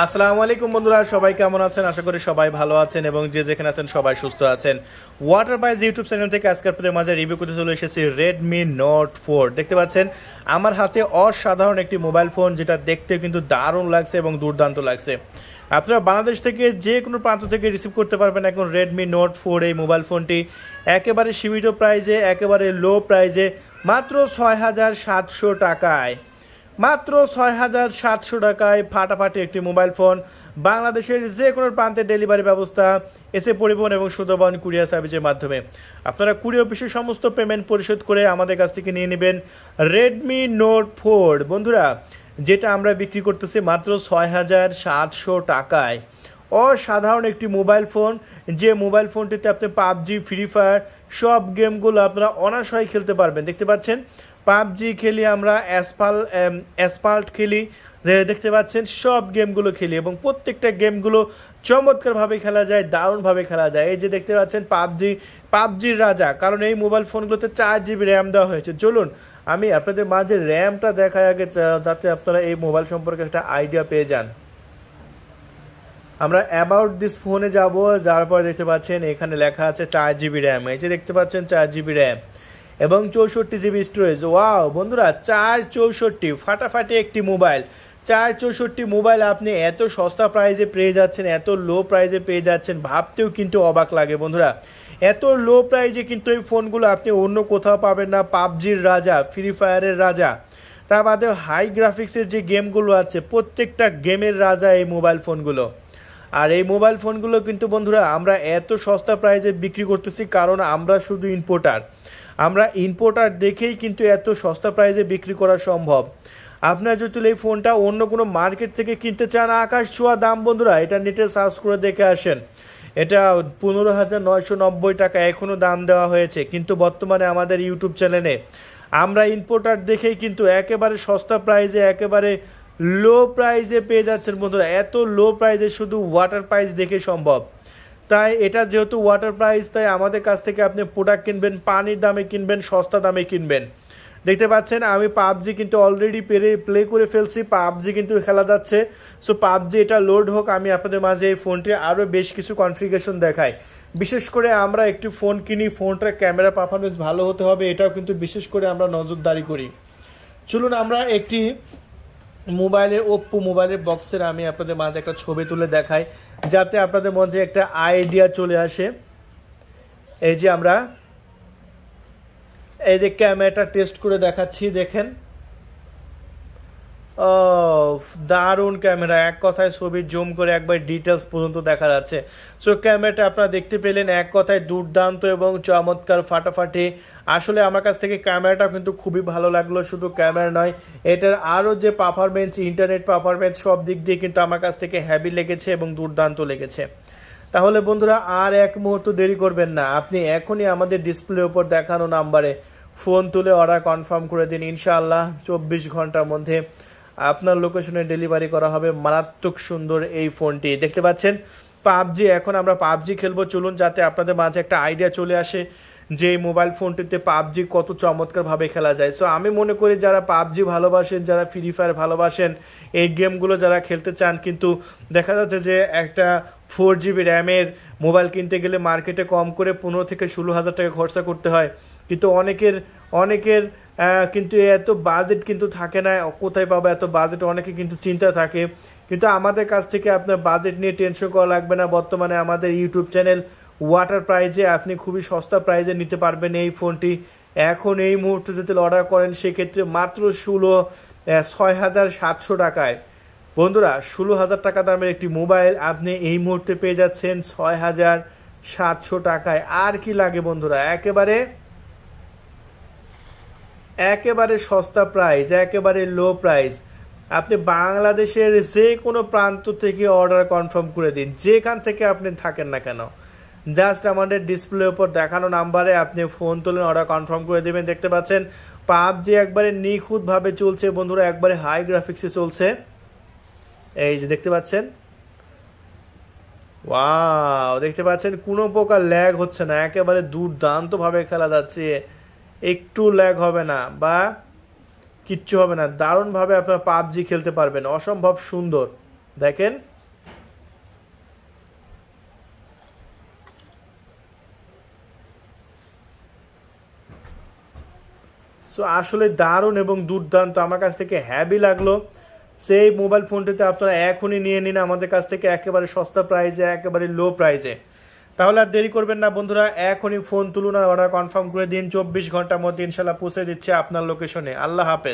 আসসালামু আলাইকুম বন্ধুরা সবাই কেমন আছেন আশা করি সবাই ভালো আছেন এবং যে যেখানে আছেন সবাই সুস্থ আছেন ওয়াটার বাইজ ইউটিউব চ্যানেল থেকে আজকের আপনাদের মাঝে রিভিউ করতে চলে এসেছি রেডমি নোট ফোর দেখতে পাচ্ছেন আমার হাতে অসাধারণ একটি মোবাইল ফোন যেটা দেখতে কিন্তু দারুণ লাগছে এবং দুর্দান্ত লাগছে আপনারা বাংলাদেশ থেকে যে কোনো প্রান্ত থেকে রিসিভ করতে পারবেন এখন রেডমি নোট ফোর এই মোবাইল ফোনটি একেবারে সীমিত প্রাইজে একেবারে লো প্রাইজে মাত্র ছয় হাজার সাতশো টাকায় মাত্র ছয় হাজার সাতশো টাকায় ফাটাফাটি একটি মোবাইল ফোন বাংলাদেশের যে কোনো প্রান্তে ডেলিভারি ব্যবস্থা এসে পরিবহন এবং সুতবন কুরিয়ার সার্ভিসের মাধ্যমে আপনারা কুড়ি অফিসের সমস্ত পেমেন্ট পরিশোধ করে আমাদের কাছ থেকে নিয়ে নেবেন রেডমি নোট ফোর বন্ধুরা যেটা আমরা বিক্রি করতেছি মাত্র ছয় হাজার সাতশো টাকায় অসাধারণ একটি মোবাইল ফোন যে মোবাইল ফোনটিতে আপনি পাবজি ফ্রি ফায়ার সব গেমগুলো আপনারা অনাশয় খেলতে পারবেন দেখতে পাচ্ছেন পাবজি খেলি আমরা অ্যাসফাল অ্যাসফাল্ট খেলি দেখতে পাচ্ছেন সব গেমগুলো খেলি এবং প্রত্যেকটা গেমগুলো চমৎকারভাবে খেলা যায় দারুণভাবে খেলা যায় এই যে দেখতে পাচ্ছেন পাবজি পাবজির রাজা কারণ এই মোবাইল ফোনগুলোতে চার জিবি র্যাম দেওয়া হয়েছে চলুন আমি আপনাদের মাঝে র্যামটা দেখায় আগে যাতে আপনারা এই মোবাইল সম্পর্কে একটা আইডিয়া পেয়ে যান আমরা অ্যাবাউট দিস ফোনে যাব যার পরে দেখতে পাচ্ছেন এখানে লেখা আছে চার জিবি র্যাম এই যে দেখতে পাচ্ছেন চার জিবি র্যাম এবং চৌষট্টি জিবি স্টোরেজ ওয়াও বন্ধুরা চার চৌষট্টি ফাটাফাটি একটি মোবাইল চার চৌষট্টি মোবাইল আপনি এত সস্তা প্রাইজে পেয়ে যাচ্ছেন এত লো প্রাইজে পেয়ে যাচ্ছেন ভাবতেও কিন্তু অবাক লাগে বন্ধুরা এত লো প্রাইজে কিন্তু এই ফোনগুলো আপনি অন্য কোথাও পাবেন না পাবজির রাজা ফ্রি ফায়ারের রাজা তার বাদে হাই গ্রাফিক্সের যে গেমগুলো আছে প্রত্যেকটা গেমের রাজা এই মোবাইল ফোনগুলো আর এই মোবাইল ফোনগুলো কিন্তু বন্ধুরা আমরা এত সস্তা প্রাইজে বিক্রি করতেছি কারণ আমরা শুধু ইম্পোর্টার আমরা ইম্পোর্টার দেখেই কিন্তু এত সস্তা প্রাইসে বিক্রি করা সম্ভব আপনার যদি এই ফোনটা অন্য কোনো মার্কেট থেকে কিনতে চান আকাশ ছোঁয়া দাম বন্ধুরা এটা নেটে সার্চ করে দেখে আসেন এটা পনেরো হাজার নয়শো নব্বই টাকা এখনও দাম দেওয়া হয়েছে কিন্তু বর্তমানে আমাদের ইউটিউব চ্যানেলে আমরা ইম্পোর্টার দেখেই কিন্তু একেবারে সস্তা প্রাইসে একেবারে লো প্রাইসে পেয়ে যাচ্ছেন বন্ধুরা এত লো প্রাইসে শুধু ওয়াটার প্রাইস দেখে সম্ভব তাই এটা যেহেতু ওয়াটার প্রাইস তাই আমাদের কাছ থেকে আপনি প্রোডাক্ট কিনবেন পানির দামে কিনবেন সস্তা দামে কিনবেন দেখতে পাচ্ছেন আমি পাবজি কিন্তু অলরেডি পেরে প্লে করে ফেলছি পাবজি কিন্তু খেলা যাচ্ছে সো পাবজি এটা লোড হোক আমি আপনাদের মাঝে এই ফোনটি আরও বেশ কিছু কনফিগেশন দেখাই বিশেষ করে আমরা একটি ফোন কিনি ফোনটার ক্যামেরা পারফরমেন্স ভালো হতে হবে এটাও কিন্তু বিশেষ করে আমরা নজরদারি করি চলুন আমরা একটি মোবাইলের ওপ্পো মোবাইলের বক্সের আমি আপনাদের মাঝে একটা ছবি তুলে দেখাই যাতে আপনাদের মধ্যে একটা আইডিয়া চলে আসে এই যে আমরা এই যে ক্যামেরাটা টেস্ট করে দেখাচ্ছি দেখেন দারুণ ক্যামেরা এক কথায় ছবি জুম করে একবার ডিটেলস পর্যন্ত দেখা যাচ্ছে সো ক্যামেরাটা আপনারা দেখতে পেলেন এক কথায় দুর্দান্ত এবং চমৎকার ফাটাফাটি আসলে আমার কাছ থেকে ক্যামেরাটা কিন্তু খুবই ভালো লাগলো শুধু ক্যামেরা নয় এটার আরও যে পারফরমেন্স ইন্টারনেট পারফরমেন্স সব দিক দিয়ে কিন্তু আমার কাছ থেকে হ্যাবি লেগেছে এবং দুর্দান্ত লেগেছে তাহলে বন্ধুরা আর এক মুহূর্ত দেরি করবেন না আপনি এখনই আমাদের ডিসপ্লে ওপর দেখানো নাম্বারে ফোন তুলে অর্ডার কনফার্ম করে দিন ইনশাআল্লাহ চব্বিশ ঘন্টার মধ্যে আপনার লোকেশনে ডেলিভারি করা হবে মারাত্মক সুন্দর এই ফোনটি দেখতে পাচ্ছেন পাবজি এখন আমরা পাবজি খেলবো চলুন যাতে আপনাদের মাঝে একটা আইডিয়া চলে আসে যে মোবাইল ফোনটিতে পাবজি কত চমৎকারভাবে খেলা যায় সো আমি মনে করি যারা পাবজি ভালোবাসেন যারা ফ্রি ফায়ার ভালোবাসেন এই গেমগুলো যারা খেলতে চান কিন্তু দেখা যাচ্ছে যে একটা ফোর জিবি র্যামের মোবাইল কিনতে গেলে মার্কেটে কম করে পনেরো থেকে ষোলো হাজার টাকা খরচা করতে হয় কিন্তু অনেকের অনেকের কিন্তু এত বাজেট কিন্তু থাকে না কোথায় পাবো এত বাজেট অনেকে কিন্তু চিন্তা থাকে কিন্তু আমাদের কাছ থেকে আপনার বাজেট নিয়ে টেনশন করা লাগবে না বর্তমানে আমাদের ইউটিউব চ্যানেল ওয়াটার প্রাইজে আপনি খুবই সস্তা প্রাইজে নিতে পারবেন এই ফোনটি এখন এই মুহূর্তে যদি অর্ডার করেন সেক্ষেত্রে মাত্র ষোলো ছয় হাজার সাতশো টাকায় বন্ধুরা ষোলো হাজার টাকা দামের একটি মোবাইল আপনি এই মুহূর্তে পেয়ে যাচ্ছেন ছয় হাজার সাতশো টাকায় আর কি লাগে বন্ধুরা একেবারে একেবারে সস্তা প্রাইস একেবারে লো প্রাইস আপনি বাংলাদেশের যে কোনো প্রান্ত থেকে অর্ডার কনফার্ম করে দিন যেখান থেকে আপনি থাকেন না কেন জাস্ট আমাদের ডিসপ্লে ওপর দেখানো নাম্বারে আপনি ফোন তুলেন অর্ডার কনফার্ম করে দেবেন দেখতে পাচ্ছেন পাপ যে একবারে নিখুঁতভাবে চলছে বন্ধুরা একবারে হাই গ্রাফিক্সে চলছে এই যে দেখতে পাচ্ছেন ওয়া দেখতে পাচ্ছেন কোনো প্রকার ল্যাগ হচ্ছে না একেবারে দুর্দান্তভাবে খেলা যাচ্ছে একটু ল্যাগ হবে না বা কিচ্ছু হবে না দারুণভাবে আপনার পাবজি খেলতে পারবেন অসম্ভব সুন্দর দেখেন সো আসলে দারুণ এবং দুর্দান্ত আমার কাছ থেকে হ্যাবি লাগলো সেই মোবাইল ফোনটিতে আপনারা এখনই নিয়ে নিন আমাদের কাছ থেকে একেবারে সস্তা প্রাইজে একেবারে লো প্রাইজে তাহলে আর দেরি করবেন না বন্ধুরা এখনই ফোন তুলুন আর অর্ডার কনফার্ম করে দিন চব্বিশ ঘন্টার মধ্যে ইনশাল্লাহ পৌঁছে দিচ্ছে আপনার লোকেশনে আল্লাহ হাফেজ